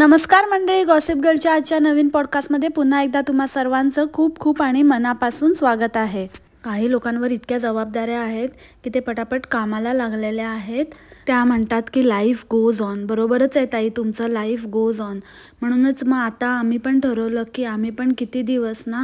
नमस्कार मंडळी गॉसिप गर्लच्या आजच्या नवीन पॉडकास्टमध्ये पुन्हा एकदा तुम्हा सर्वांचं खूप खूप आणि मनापासून स्वागत आहे काही लोकांवर इतक्या जबाबदाऱ्या आहेत की ते पटापट कामाला लागलेल्या आहेत त्या म्हणतात की लाईफ गोज ऑन बरोबरच आहे ताई तुमचं लाईफ गोज ऑन म्हणूनच मग आता आम्ही पण ठरवलं की आम्ही पण किती दिवस ना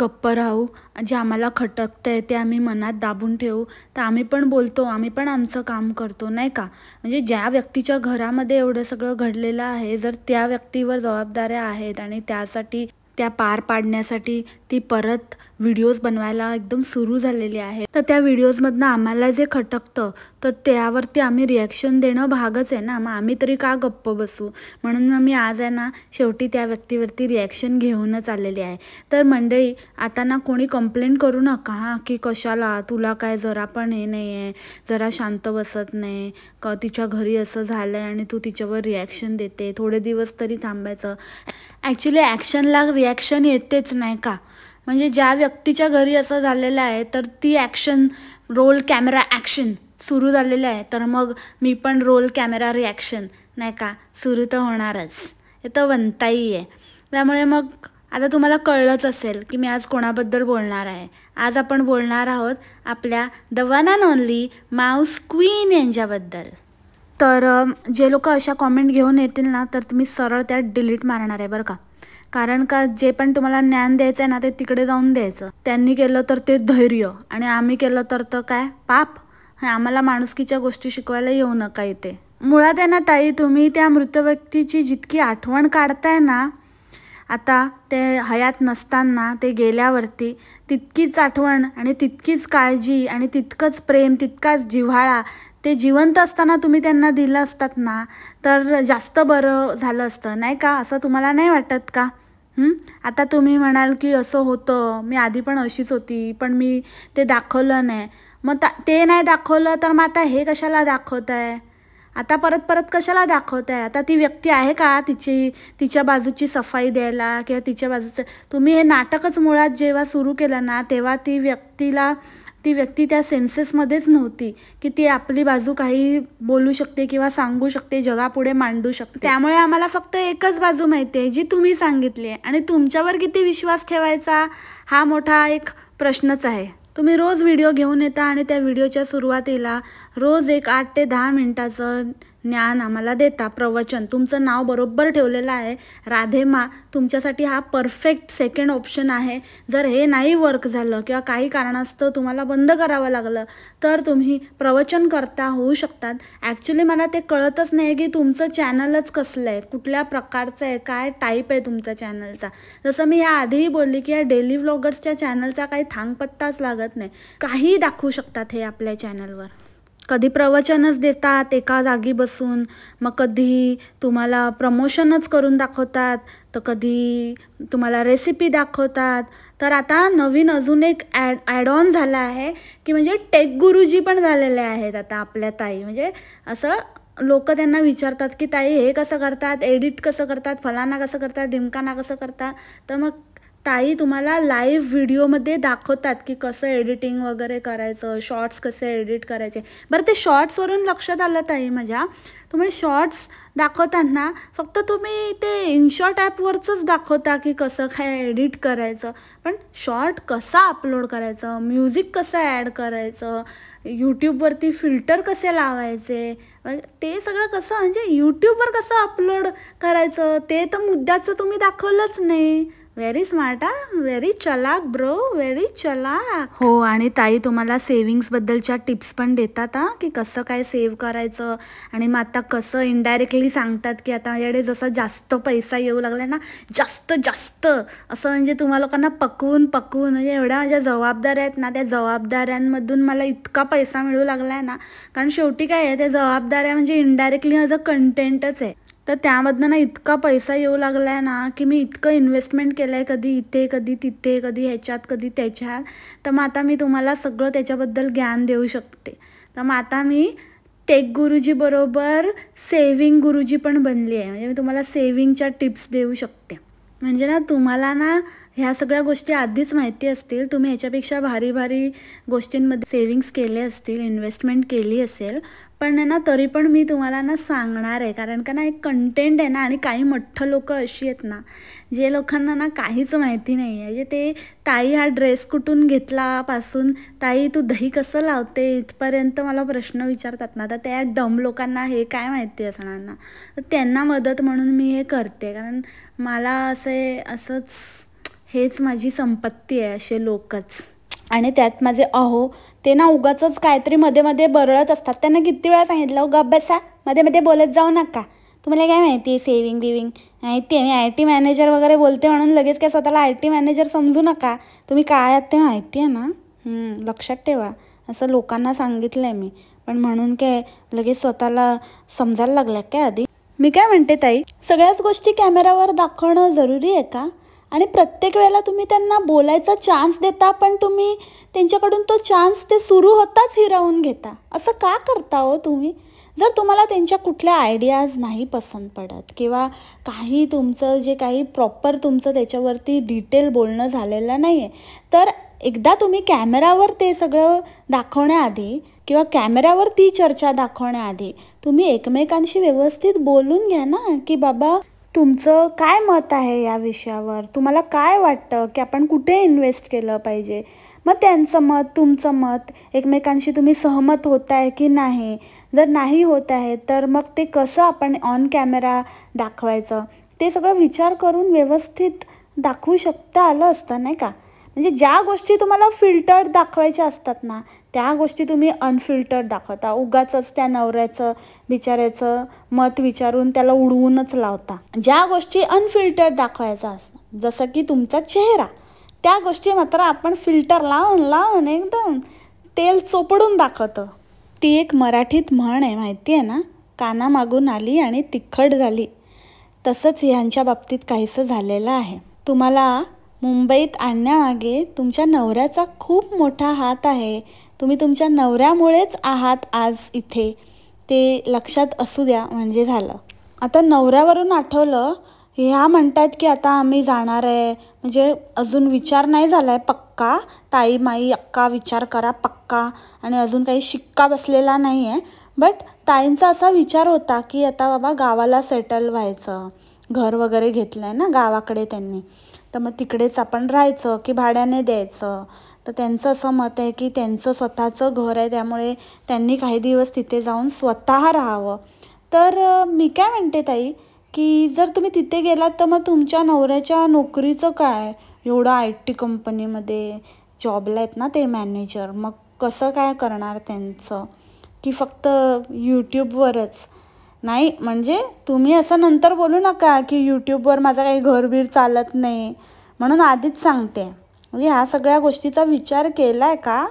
गप्प राहू जे आम्हाला खटकतं आहे ते आम्ही मनात दाबून ठेवू तर आम्ही पण बोलतो आम्ही पण आमचं काम करतो नाही का म्हणजे ज्या व्यक्तीच्या घरामध्ये एवढं सगळं घडलेलं आहे जर त्या व्यक्तीवर जबाबदाऱ्या आहेत आणि त्यासाठी त्या पार पाडण्यासाठी ती परत व्हिडिओज बनवायला एकदम सुरू झालेली आहे तर त्या व्हिडिओजमधनं आम्हाला जे खटकतं तर त्यावरती आम्ही रिॲक्शन देणं भागच आहे ना मग आम्ही तरी का गप्प बसू म्हणून मग मी आज आहे ना शेवटी त्या व्यक्तीवरती रिॲक्शन घेऊनच आलेली आहे तर मंडळी आता ना कोणी कंप्लेंट करू नका हां की कशाला तुला काय जरा पण हे नाही आहे जरा शांत बसत नाही क तिच्या घरी असं झालं आहे आणि तू तिच्यावर रिॲक्शन देते थोडे दिवस तरी थांबायचं ॲक्च्युली ॲक्शनला रिॲक्शन येतेच नाही का म्हणजे ज्या व्यक्तीच्या घरी असं झालेलं आहे तर ती ॲक्शन रोल कॅमेरा ॲक्शन सुरू झालेलं आहे तर मग मी पण रोल कॅमेरा रिॲक्शन नाही का सुरू तर होणारच हे तर बनताही आहे त्यामुळे मग आता तुम्हाला कळलंच असेल की मी आज कोणाबद्दल बोलणार आहे आज आपण बोलणार आहोत आपल्या the one and only mouse queen यांच्याबद्दल तर जे लोक अशा कॉमेंट घेऊन येतील ना तर तुम्ही सरळ त्यात डिलीट मारणार आहे बरं का कारण का जे पण तुम्हाला ज्ञान द्यायचं आहे ना ते तिकडे जाऊन द्यायचं त्यांनी केलं तर ते धैर्य आणि आम्ही केलं तर तर काय पाप आम्हाला माणुसकीच्या गोष्टी शिकवायला येऊ नका इथे मुळात आहे ना ताई तुम्ही त्या मृत व्यक्तीची जितकी आठवण काढताय ना आता ते हयात नसताना ते गेल्यावरती तितकीच आठवण आणि तितकीच काळजी आणि तितकंच प्रेम तितकाच जिव्हाळा ते जिवंत असताना तुम्ही त्यांना दिलं असतात ना तर जास्त बरं झालं असतं नाही का असं तुम्हाला नाही वाटत का आता तुम्ही म्हणाल की असं होतं मी आधी पण अशीच होती पण मी ते दाखवलं नाही मग ते नाही दाखवलं तर मग आता हे कशाला दाखवत आहे आता परत परत कशाला दाखवत आहे आता ती व्यक्ती आहे का तिची तिच्या बाजूची सफाई द्यायला किंवा तिच्या बाजूचं तुम्ही हे नाटकच मुळात जेव्हा सुरू केलं ना तेव्हा ती व्यक्तीला ती व्यक्ती त्या सेन्सेसमध्येच नव्हती की ती आपली बाजू काही बोलू शकते किंवा सांगू शकते जगापुढे मांडू शकते त्यामुळे आम्हाला फक्त एकच बाजू माहिती आहे जी तुम्ही सांगितली आहे आणि तुमच्यावर किती विश्वास ठेवायचा हा मोठा एक प्रश्नच आहे तुम्ही रोज व्हिडिओ घेऊन येता आणि त्या व्हिडिओच्या सुरुवातीला रोज एक आठ ते दहा मिनटाचं ज्ञान आम्हाला देता प्रवचन तुमचं नाव बरोबर ठेवलेलं आहे राधेमा तुमच्यासाठी हा परफेक्ट सेकंड ऑप्शन आहे जर हे नाही वर्क झालं किंवा काही कारणास्तव तुम्हाला बंद करावं लागलं तर तुम्ही प्रवचन करता होऊ शकतात ॲक्च्युली मला ते कळतच नाही की तुमचं चॅनलच कसलं आहे कुठल्या प्रकारचं आहे काय टाईप आहे तुमचा चॅनलचा जसं मी आधीही बोलली की या डेली व्लॉगर्सच्या चॅनलचा काही थांगपत्ताच लागत नाही काही दाखवू शकतात हे आपल्या चॅनलवर कधी प्रवचनच देतात एका जागी बसून मग कधी तुम्हाला प्रमोशनच करून दाखवतात तर कधी तुम्हाला रेसिपी दाखवतात तर आता नवीन अजून एक ॲड ॲड ऑन झाला आहे की म्हणजे टेक गुरुजी पण झालेले आहेत आता आपल्या ताई म्हणजे असं लोक त्यांना विचारतात की ताई हे कसं करतात एडिट कसं करतात फलाना कसं करतात दिमकाना कसं करतात तर मग ताई तुम्हाला लाईव्ह व्हिडिओमध्ये दाखवतात की कसं एडिटिंग वगैरे करायचं शॉर्ट्स कसे एडिट करायचे बरं ते शॉर्ट्सवरून लक्षात आलं ताई माझ्या तुम्ही शॉर्ट्स दाखवताना फक्त तुम्ही ते इनशॉर्ट ॲपवरचंच दाखवता की कसं काय एडिट करायचं पण शॉर्ट कसा अपलोड करायचं म्युझिक कसं ॲड करायचं यूट्यूबवरती फिल्टर कसे लावायचे ते सगळं कसं म्हणजे यूट्यूबवर कसं अपलोड करायचं ते तर मुद्द्याचं तुम्ही दाखवलंच नाही व्हेरी स्मार्ट हा व्हेरी चलाक ब्रो व्हेरी चला हो आणि ताई तुम्हाला बद्दलच्या टिप्स पण देतात हा की कसं काय सेव्ह करायचं आणि मग आता कसं इनडायरेक्टली सांगतात की आता माझ्याकडे जसा जास्त पैसा येऊ लागला ना जास्त जास्त असं म्हणजे तुम्हा लोकांना पकवून पकवून म्हणजे एवढ्या माझ्या जबाबदाऱ्या आहेत ना त्या जबाबदाऱ्यांमधून मला इतका पैसा मिळू लागला आहे ना कारण शेवटी काय आहे त्या जबाबदाऱ्या म्हणजे इनडायरेक्टली माझं कंटेंटच आहे तर त्यामधनं ना इतका पैसा येऊ लागला आहे ना की मी इतकं इन्व्हेस्टमेंट केलं आहे कधी इथे कधी तिथे कधी ह्याच्यात कधी त्याच्यात तर मग आता मी तुम्हाला सगळं त्याच्याबद्दल ज्ञान देऊ शकते तर मग आता मी टेक गुरुजीबरोबर सेविंग गुरुजी पण बनली आहे म्हणजे मी तुम्हाला सेविंगच्या टिप्स देऊ शकते म्हणजे ना तुम्हाला ना ह्या सगळ्या गोष्टी आधीच माहिती असतील तुम्ही ह्याच्यापेक्षा भारी भारी गोष्टींमध्ये सेविंग्स केले असतील इन्व्हेस्टमेंट केली असेल पण ना तरी पण मी तुम्हाला ना सांगणार आहे कारण का ना एक कंटेंट आहे ना आणि काही मठ्ठ लोक अशी आहेत ना जे लोकांना ना काहीच माहिती नाही आहे जे ते ताई हा ड्रेस कुठून घेतलापासून ताई तू दही कसं लावते इथपर्यंत मला प्रश्न विचारतात ना तर त्या डम लोकांना हे काय माहिती असणार ना तर त्यांना मदत म्हणून मी हे करते कारण मला असे असंच हेच माझी संपत्ती आहे असे लोकच आणि त्यात माझे अहो ते ना उगाच काहीतरी मध्ये मध्ये बरळत असतात त्यांना किती वेळा सांगितलं उगा बसा मध्ये मध्ये बोलत जाऊ नका तुम्हाला काय माहिती आहे सेव्हिंग बिविंग माहिती आहे मी आय टी मॅनेजर वगैरे बोलते म्हणून लगेच काय स्वतःला आय टी मॅनेजर समजू नका तुम्ही काय आहात ते माहिती आहे ना लक्षात ठेवा असं लोकांना सांगितलं मी पण म्हणून काय लगेच स्वतःला समजायला लागलं काय आधी मी काय म्हणते ताई सगळ्याच गोष्टी कॅमेरावर दाखवणं जरुरी आहे का आणि प्रत्येक वेळेला तुम्ही त्यांना बोलायचा चान्स देता पण तुम्ही त्यांच्याकडून तो चान्स ते सुरू होताच हिरावून घेता असं का करता हो तुम्ही जर तुम्हाला त्यांच्या कुठल्या आयडियाज नाही पसंत पडत किंवा काही तुमचं जे काही प्रॉपर तुमचं त्याच्यावरती डिटेल बोलणं झालेलं नाही आहे तर एकदा तुम्ही कॅमेरावर ते सगळं दाखवण्याआधी किंवा कॅमेरावर ती चर्चा दाखवण्याआधी तुम्ही एकमेकांशी व्यवस्थित बोलून घ्या ना की बाबा तुमचं काय मत आहे या विषयावर तुम्हाला काय वाटतं की आपण कुठे इन्व्हेस्ट केलं पाहिजे मग त्यांचं मत तुमचं मत एकमेकांशी तुम्ही सहमत होत आहे की नाही जर नाही होत आहे तर मग ते कसं आपण ऑन कॅमेरा दाखवायचं ते सगळं विचार करून व्यवस्थित दाखवू शकता आलं असतं नाही का म्हणजे ज्या गोष्टी तुम्हाला फिल्टर्ड दाखवायच्या असतात ना त्या गोष्टी तुम्ही अनफिल्टर्ड दाखवता उगाच त्या नवऱ्याचं बिचाऱ्याचं मत विचारून त्याला उडवूनच लावता ज्या गोष्टी अनफिल्टर्ड दाखवायचा असतात जसं की तुमचा चेहरा त्या गोष्टी मात्र आपण फिल्टर लावून लावून एकदम तेल चोपडून दाखवतं ती एक मराठीत म्हण आहे माहिती आहे ना कानामागून आली आणि तिखट झाली तसंच ह्यांच्या बाबतीत काहीसं झालेलं आहे तुम्हाला मुंबईत आणण्यामागे तुमच्या नवऱ्याचा खूप मोठा हात आहे तुम्ही तुमच्या नवऱ्यामुळेच आहात आज इथे ते लक्षात असू द्या म्हणजे झालं आता नवऱ्यावरून आठवलं ह्या म्हणतात की आता आम्ही जाणार आहे म्हणजे अजून विचार नाही झाला आहे पक्का ताई माई अक्का विचार करा पक्का आणि अजून काही शिक्का बसलेला नाही आहे बट ताईंचा असा विचार होता की आता बाबा गावाला सेटल व्हायचं घर वगैरे घेतलं आहे ना गावाकडे त्यांनी तर मग तिकडेच आपण राहायचं की भाड्याने द्यायचं तर त्यांचं असं मत आहे की त्यांचं स्वतःचं घर आहे त्यामुळे त्यांनी काही दिवस तिथे जाऊन स्वतः राहावं तर मी काय म्हणते ताई की जर तुम्ही तिथे गेलात तर मग तुमच्या नवऱ्याच्या नोकरीचं काय एवढं आय टी कंपनीमध्ये जॉबला आहेत ना ते मॅनेजर मग कसं काय करणार त्यांचं की फक्त यूट्यूबवरच नाही म्हणजे तुम्ही असं नंतर बोलू नका की यूट्यूबवर माझं काही घरबीर चालत नाही म्हणून आधीच सांगते म्हणजे ह्या सगळ्या गोष्टीचा विचार केला आहे का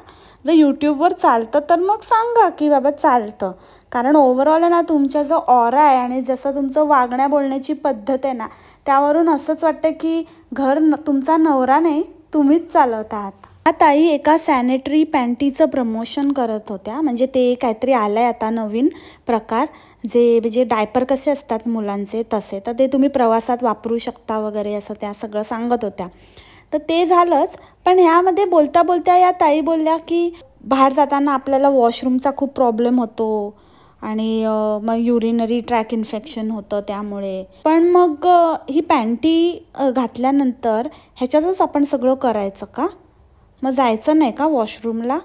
जर यूट्यूबवर चालतं तर मग सांगा की बाबा चालतं कारण ओव्हरऑल आहे ना तुमचा जो ऑरा आहे आणि जसं तुमचं वागण्या बोलण्याची पद्धत आहे ना त्यावरून असंच वाटतं की घर न तुमचा नवरा नाही तुम्हीच चालवत आहात आता ताई एका सॅनिटरी पॅन्टीचं प्रमोशन करत होत्या म्हणजे ते काहीतरी आलं आहे आता नवीन प्रकार जे म्हणजे डायपर कसे असतात मुलांचे तसे तर ते तुम्ही प्रवासात वापरू शकता वगैरे असं त्या सगळं सांगत होत्या तर ते झालंच पण ह्यामध्ये बोलता बोलता या ताई बोलल्या की बाहेर जाताना आपल्याला वॉशरूमचा खूप प्रॉब्लेम होतो आणि मग युरिनरी ट्रॅक इन्फेक्शन होतं त्यामुळे पण मग ही पॅन्टी घातल्यानंतर ह्याच्यातच आपण सगळं करायचं का मग जायचं नाही का वॉशरूमला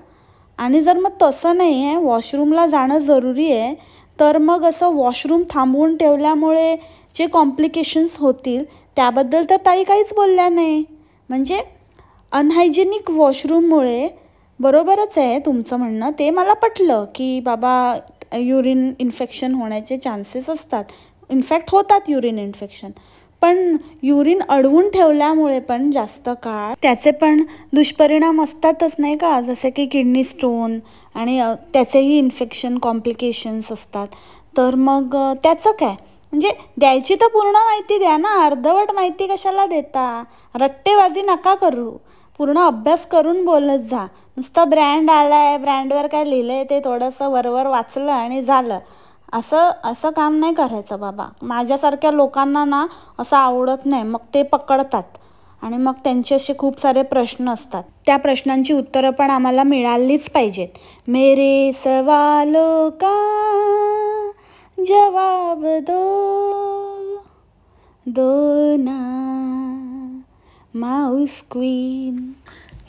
आणि जर मग तसं नाही आहे वॉशरूमला जाणं जरुरी आहे तर मग असं वॉशरूम थांबवून ठेवल्यामुळे जे कॉम्प्लिकेशन्स होतील त्याबद्दल तर ताई काहीच बोलल्या नाही म्हणजे अनहायजेनिक वॉशरूममुळे बरोबरच आहे तुमचं म्हणणं ते मला पटलं की बाबा युरिन इन्फेक्शन होण्याचे चान्सेस असतात इनफॅक्ट होतात युरिन इन्फेक्शन पण युरिन अडवून ठेवल्यामुळे पण जास्त काळ त्याचे पण दुष्परिणाम असतातच नाही का जसे की किडनी स्टोन आणि त्याचेही इन्फेक्शन कॉम्प्लिकेशन्स असतात तर मग त्याचं काय म्हणजे द्यायची तर पूर्ण माहिती द्या ना अर्धवट माहिती कशाला देता रट्टेबाजी नका करू पूर्ण अभ्यास करून बोलत जा नुसतं ब्रँड आलाय ब्रँडवर काय लिहिलंय ते थोडंसं वरवर वाचलं आणि झालं असं असं काम नाही करायचं बाबा माझ्यासारख्या लोकांना ना असं आवडत नाही मग ते पकडतात आणि मग त्यांचे असे खूप सारे प्रश्न असतात त्या प्रश्नांची उत्तरं पण आम्हाला मिळालीच पाहिजेत मेरे सवालो का जवाब दो दो ना माऊस क्वीन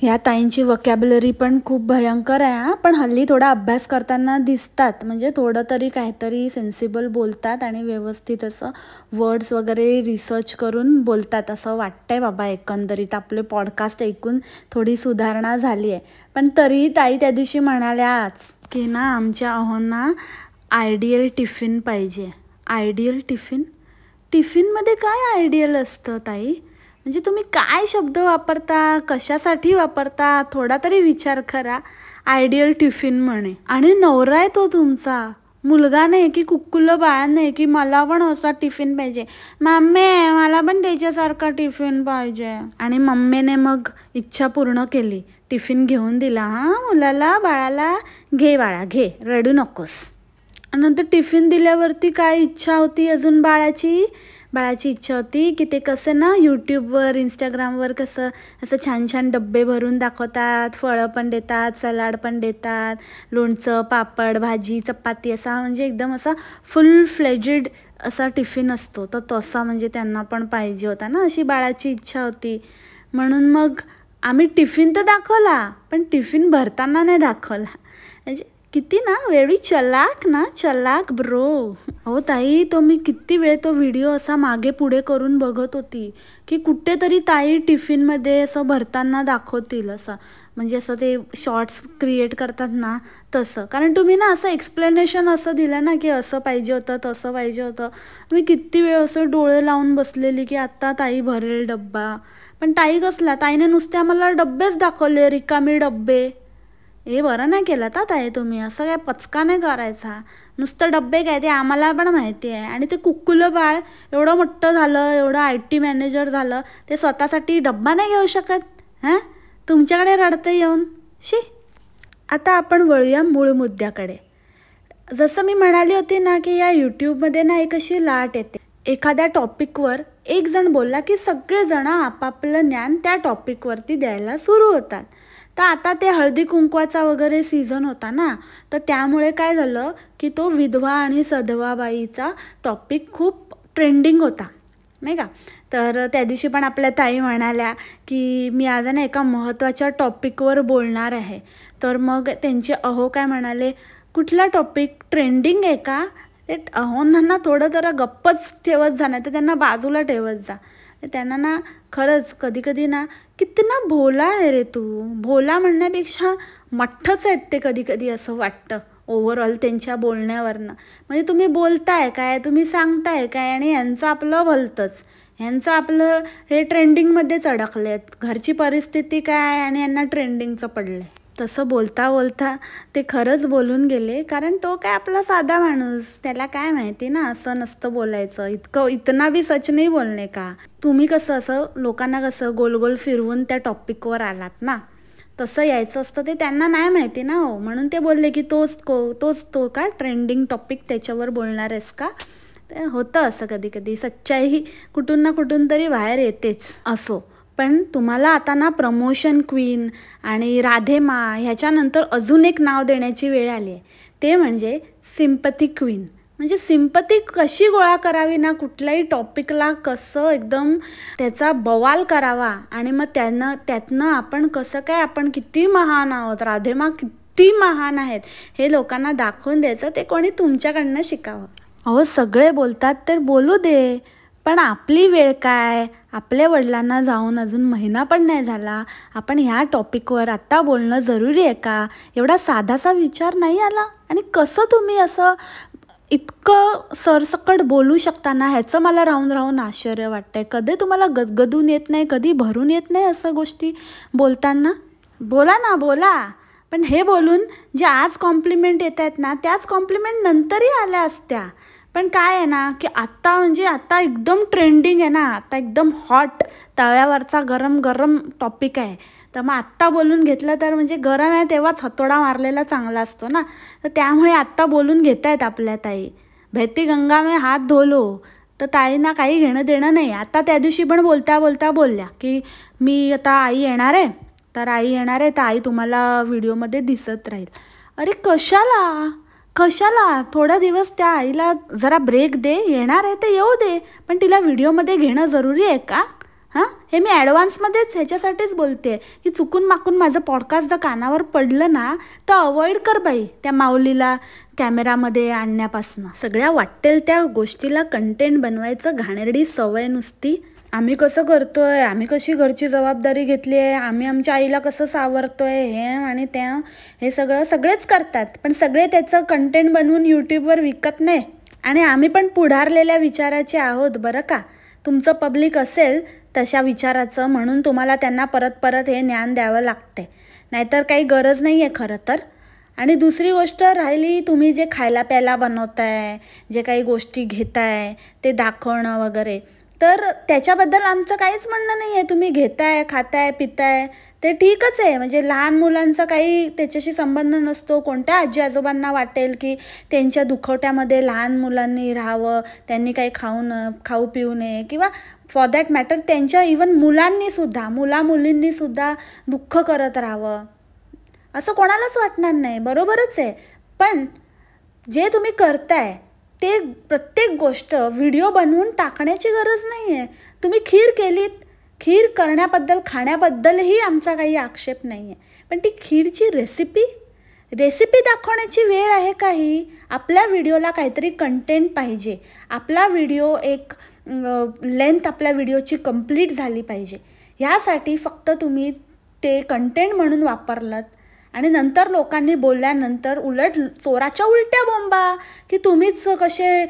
ह्या ताईंची वकॅबलरी पण खूप भयंकर आहे हां पण हल्ली थोडा अभ्यास करताना दिसतात म्हणजे थोडं तरी काहीतरी सेन्सिबल बोलतात आणि व्यवस्थित असं वर्ड्स वगैरे रिसर्च करून बोलतात असं वाटतंय बाबा एकंदरीत आपले पॉडकास्ट ऐकून थोडी सुधारणा झाली आहे पण तरीही ताई त्या दिवशी म्हणाल्याच की ना आमच्या अहोंना आयडियल टिफिन पाहिजे आयडियल टिफिन टिफिनमध्ये काय आयडियल असतं ताई म्हणजे तुम्ही काय शब्द वापरता कशासाठी वापरता थोडा तरी विचार करा आयडियल टिफिन म्हणे आणि नवरा आहे तो तुमचा मुलगा नाही की कुक्कुलं बाळ नाही की मला पण असा टिफिन पाहिजे मम्मे मला पण त्याच्यासारखा टिफिन पाहिजे आणि मम्मीने मग इच्छा पूर्ण केली टिफिन घेऊन दिला हां मुलाला बाळाला घे बाळा घे रडू नकोस नंतर टिफिन दिल्यावरती काय इच्छा होती अजून बाळाची बाळाची इच्छा होती की ते कसं ना यूट्यूबवर इंस्टाग्रामवर कसं असं छान छान डब्बे भरून दाखवतात फळं पण देतात सलाड पण देतात लोणचं पापड भाजी चपाती असा म्हणजे एकदम असा फुल फ्लेजेड असा टिफिन असतो तर तसा म्हणजे त्यांना पण पाहिजे होता ना अशी बाळाची इच्छा होती म्हणून मग आम्ही टिफिन तर दाखवला पण टिफिन भरताना नाही दाखवला म्हणजे किती ना वेळी चलाक ना चलाक ब्रो हो ताई तो मी किती वेळ तो व्हिडिओ असा मागे पुढे करून बघत होती की कुठेतरी ताई टिफिनमध्ये असं भरताना दाखवतील असं म्हणजे असं ते शॉर्ट्स क्रिएट करतात ना तसं कारण तुम्ही ना असं एक्सप्लेनेशन असं दिलं ना की असं पाहिजे होतं तसं पाहिजे होतं मी किती वेळ असं डोळे लावून बसलेली की आत्ता ताई भरेल डब्बा पण ताई कसला ताईने नुसते आम्हाला डब्बेच दाखवले रिकामी डब्बे हे बरं नाही केलं ता ताई तुम्ही असं काय पचका नाही करायचा नुसतं डब्बे काय ते आम्हाला पण माहिती आहे आणि ते कुक्कुलं बाळ एवढं मोठं झालं एवढं आय टी मॅनेजर झालं ते स्वतःसाठी डब्बा नाही घेऊ शकत हां तुमच्याकडे रडतं येऊन शी आता आपण वळूया मूळ मुद्द्याकडे जसं मी म्हणाली होती ना की या यूट्यूबमध्ये ना एक अशी लाट येते एखाद्या टॉपिकवर एक जण बोलला की सगळेजण आपापलं ज्ञान त्या टॉपिकवरती द्यायला सुरू होतात तर आता ते हळदी कुंकवाचा वगैरे सीझन होता ना तर त्यामुळे काय झालं की तो विधवा आणि सधवाबाईचा टॉपिक खूप ट्रेंडिंग होता नाही का तर त्या दिवशी पण आपल्या ताई म्हणाल्या की मी आज ना एका महत्त्वाच्या टॉपिकवर बोलणार आहे तर मग त्यांचे अहो काय म्हणाले कुठला टॉपिक ट्रेंडिंग आहे का ते अहोंना थोडं जरा गप्पच ठेवत जा नाही तर त्यांना बाजूला ठेवत जा त्यांना ना खरंच कधीकधी ना कितना भोला आहे रे तू भोला म्हणण्यापेक्षा मठ्ठच आहेत ते कधीकधी असं वाटतं ओव्हरऑल त्यांच्या बोलण्यावरनं म्हणजे तुम्ही बोलताय काय तुम्ही सांगताय काय आणि यांचं आपलं भलतंच ह्यांचं आपलं हे ट्रेंडिंगमध्येच अडकले आहेत घरची परिस्थिती काय आणि यांना ट्रेंडिंगचं पडलं आहे तसं बोलता बोलता ते खरंच बोलून गेले कारण तो काय आपला साधा माणूस त्याला काय माहिती ना असं नसतं बोलायचं इतकं इतना बी सच नाही बोलणे का तुम्ही कसं असं लोकांना कसं गोल गोल फिरवून त्या टॉपिकवर आलात ना तसं यायचं असतं ते त्यांना नाही माहिती ना हो म्हणून ते बोलले की तोच को तोच तो का ट्रेंडिंग टॉपिक त्याच्यावर बोलणार आहेस का होतं असं कधी कधी सच्चाई कुठून ना कुठून तरी बाहेर येतेच असो पण तुम्हाला आता ना प्रमोशन क्वीन आणि राधेमा ह्याच्यानंतर अजून एक नाव देण्याची वेळ आली आहे ते म्हणजे सिम्पथी क्वीन म्हणजे सिम्पथी कशी गोळा करावी ना कुठल्याही टॉपिकला कसं एकदम त्याचा बवाल करावा आणि मग त्यानं त्यातनं आपण कसं काय आपण किती महान आहोत राधेमा किती महान आहेत हे लोकांना दाखवून द्यायचं ते कोणी तुमच्याकडनं शिकावं अहो सगळे बोलतात तर बोलू दे पण आपली वेळ काय आपल्या वडिलांना जाऊन अजून महिना पण नाही झाला आपण ह्या टॉपिकवर आत्ता बोलणं जरुरी आहे का एवढा साधासा विचार नाही आला आणि कसं तुम्ही असं इतकं सरसकट बोलू शकता ना ह्याचं मला राहून राहून आश्चर्य वाटतंय कधी तुम्हाला गदगदून येत नाही कधी भरून येत नाही असं गोष्टी बोलताना बोला ना बोला पण हे बोलून जे आज कॉम्प्लिमेंट येत आहेत ना त्याच कॉम्प्लिमेंट नंतरही आल्या असत्या पण काय आहे ना की आत्ता म्हणजे आत्ता एकदम ट्रेंडिंग आहे ना आता एकदम हॉट तव्यावरचा गरम गरम टॉपिक आहे तर मग आत्ता बोलून घेतलं तर म्हणजे गरम आहे तेव्हाच हतोडा मारलेला चांगला असतो ना तर त्यामुळे आत्ता बोलून घेत आहेत आपल्या ताई भेती गंगा मे हात धोलो तर ताईंना काही घेणं देणं नाही आता त्या दिवशी पण बोलता बोलता बोलल्या की मी आता आई येणार आहे तर आई येणार आहे तर आई तुम्हाला व्हिडिओमध्ये दिसत राहील अरे कशाला कशाला थोडा दिवस त्या आईला जरा ब्रेक दे येणार आहे ते येऊ दे पण तिला व्हिडिओमध्ये घेणं जरुरी आहे का हां हे मी ॲडव्हान्समध्येच ह्याच्यासाठीच बोलते की चुकून माकून माझं पॉडकास्ट जर कानावर पडलं ना तर अवॉइड कर बाई त्या माऊलीला कॅमेरामध्ये आणण्यापासनं सगळ्या वाटेल त्या गोष्टीला कंटेंट बनवायचं घाणेरडी सवय नुसती आम्ही कसं करतो आहे आम्ही कशी घरची जबाबदारी घेतली आहे आम्ही आमच्या आईला कसं सावरतो आहे हे आणि त्या हे सगळं सगळेच करतात पण सगळे त्याचं कंटेंट बनवून यूट्यूबवर विकत नाही आणि आम्ही पण पुढारलेल्या विचाराचे आहोत बरं का तुमचं पब्लिक असेल तशा विचाराचं म्हणून तुम्हाला त्यांना परत परत हे ज्ञान द्यावं लागते नाहीतर काही गरज नाही आहे खरं तर आणि दुसरी गोष्ट राहिली तुम्ही जे खायला प्यायला बनवताय जे काही गोष्टी घेताय ते दाखवणं वगैरे तर त्याच्याबद्दल आमचं काहीच म्हणणं नाही आहे तुम्ही घेताय खाताय पिताय ते ठीकच आहे म्हणजे लहान मुलांचा काही त्याच्याशी संबंध नसतो कोणत्या आजी आजोबांना वाटेल की त्यांच्या दुखवट्यामध्ये लहान मुलांनी राहावं त्यांनी काही खाऊ न खाऊ पिऊ नये किंवा फॉर दॅट मॅटर त्यांच्या इवन मुलांनीसुद्धा मुलामुलींनीसुद्धा दुःख करत राहावं असं कोणालाच वाटणार नाही बरोबरच आहे पण जे तुम्ही करताय ते प्रत्येक गोष्ट व्हिडिओ बनवून टाकण्याची गरज नाही आहे तुम्ही खीर केलीत खीर करण्याबद्दल खाण्याबद्दलही आमचा काही आक्षेप नाही आहे पण ती खीरची रेसिपी रेसिपी दाखवण्याची वेळ आहे काही आपल्या व्हिडिओला काहीतरी कंटेंट पाहिजे आपला व्हिडिओ एक लेंथ आपल्या व्हिडिओची कंप्लीट झाली पाहिजे ह्यासाठी फक्त तुम्ही ते कंटेंट म्हणून वापरलात आणि नंतर लोकांनी बोलल्यानंतर उलट चोराच्या उलट्या बोंबा की तुम्हीच कसे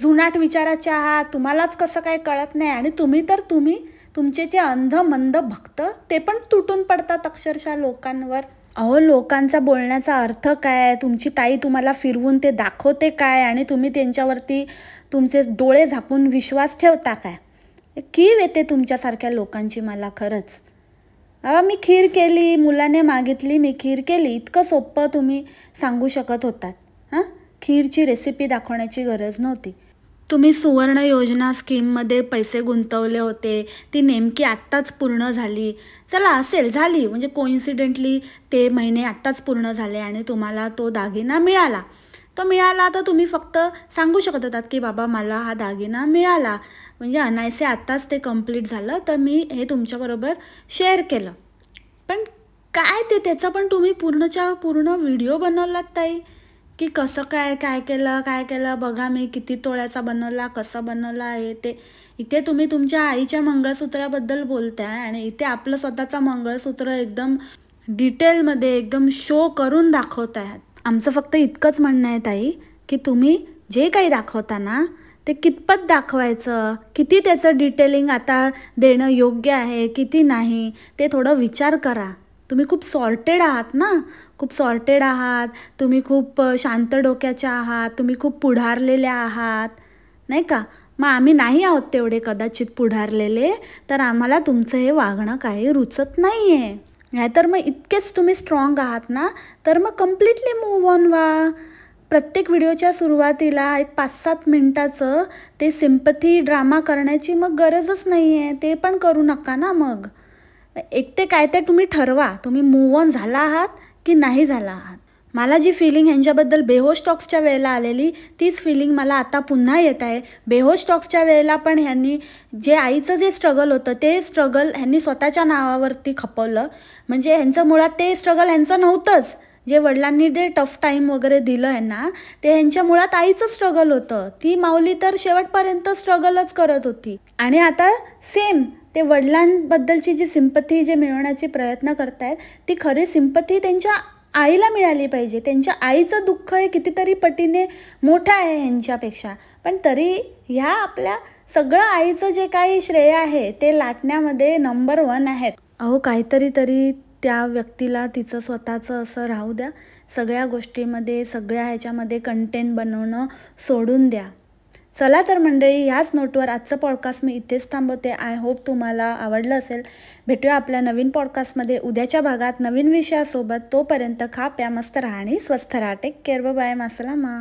जुनाट विचाराचे आहात तुम्हालाच कसं काय कळत नाही आणि तुम्ही तर तुम्ही तुमचे जे अंध मंद भक्त ते पण तुटून पडतात अक्षरशः लोकांवर अहो लोकांचा बोलण्याचा अर्थ काय तुमची ताई तुम्हाला फिरवून ते दाखवते काय आणि तुम्ही त्यांच्यावरती तुमचे डोळे झाकून विश्वास ठेवता काय कीव येते तुमच्यासारख्या लोकांची मला खरंच बाबा मी खीर केली मुलाने मागितली मी खीर केली इतकं सोपं तुम्ही सांगू शकत होतात हां खीरची रेसिपी दाखवण्याची गरज नव्हती तुम्ही सुवर्ण योजना स्कीममध्ये पैसे गुंतवले होते ती नेमकी आत्ताच पूर्ण झाली चला असेल झाली म्हणजे कोइन्सिडेंटली ते महिने आत्ताच पूर्ण झाले आणि तुम्हाला तो दागिना मिळाला तो मिळाला तर तुम्ही फक्त सांगू शकत होतात की बाबा मला हा दागिना मिळाला म्हणजे अनायसे आत्ताच ते कम्प्लीट झालं तर मी हे तुमच्याबरोबर शेअर केलं पण काय ते त्याचा पण तुम्ही पूर्णच्या पूर्ण व्हिडिओ बनवलात ताई की कसं काय काय केलं काय केलं बघा मी किती तोळ्याचा बनवला कसं बनवला आहे ते इथे तुम्ही तुमच्या आईच्या मंगळसूत्राबद्दल बोलताय आणि इथे आपलं स्वतःचं मंगळसूत्र एकदम डिटेलमध्ये एकदम शो करून दाखवत आहात आमचं फक्त इतकंच म्हणणं आहे ताई की तुम्ही जे काही दाखवता ना ते कितपत दाखवायचं किती त्याचं डिटेलिंग आता देणं योग्य आहे किती नाही ते थोडं विचार करा तुम्ही खूप सॉर्टेड आहात ना खूप सॉर्टेड आहात तुम्ही खूप शांत डोक्याच्या आहात तुम्ही खूप पुढारलेल्या आहात नाही का मग आम्ही नाही आहोत तेवढे कदाचित पुढारलेले तर आम्हाला तुमचं हे वागणं काही रुचत नाही आहे नाहीतर मग इतकेच तुम्ही स्ट्रॉंग आहात ना तर मग कम्प्लिटली मूव ऑन व्हा प्रत्येक व्हिडिओच्या सुरुवातीला एक पाच सात मिनटाचं ते सिम्पथी ड्रामा करण्याची मग गरजच नाही आहे ते पण करू नका ना मग एक ते काय ते तुम्ही ठरवा तुम्ही मूव ऑन झाला आहात की नाही झाला आहात मला जी फिलिंग ह्यांच्याबद्दल बेहोश टॉक्सच्या वेळेला आलेली तीच फिलिंग मला आता पुन्हा येत आहे बेहोश टॉक्सच्या वेळेला पण ह्यांनी जे आईचं जे स्ट्रगल होतं ते स्ट्रगल ह्यांनी स्वतःच्या नावावरती खपवलं म्हणजे ह्यांचं मुळात ते स्ट्रगल ह्यांचं नव्हतंच जे वडिलांनी जे टफ टाईम वगैरे दिलं ह्यांना ते ह्यांच्या मुळात आईचं स्ट्रगल होतं ती माऊली तर शेवटपर्यंत स्ट्रगलच करत होती आणि आता सेम ते वडिलांबद्दलची जी सिंपथी जे मिळवण्याचे प्रयत्न करतायत ती खरी सिंपथी त्यांच्या आईला मिळाली पाहिजे त्यांच्या आईचं दुःख हे कितीतरी पटीने मोठं आहे ह्यांच्यापेक्षा पण तरी ह्या आपल्या सगळं आईचं जे काही श्रेय आहे ते लाटण्यामध्ये नंबर वन आहेत अहो काहीतरी तरी त्या व्यक्तीला तिचं स्वतःचं असं राहू द्या सगळ्या गोष्टीमध्ये सगळ्या ह्याच्यामध्ये कंटेंट बनवणं सोडून द्या चला तर मंडळी ह्याच नोटवर आजचं पॉडकास्ट मी इथेच थांबवते आय होप तुम्हाला आवडलं असेल भेटूया आपल्या नवीन पॉडकास्टमध्ये उद्याच्या भागात नवीन विषयासोबत तोपर्यंत खा प्या मस्त राहा आणि स्वस्थ राहा टेक केअर बाय मासलामा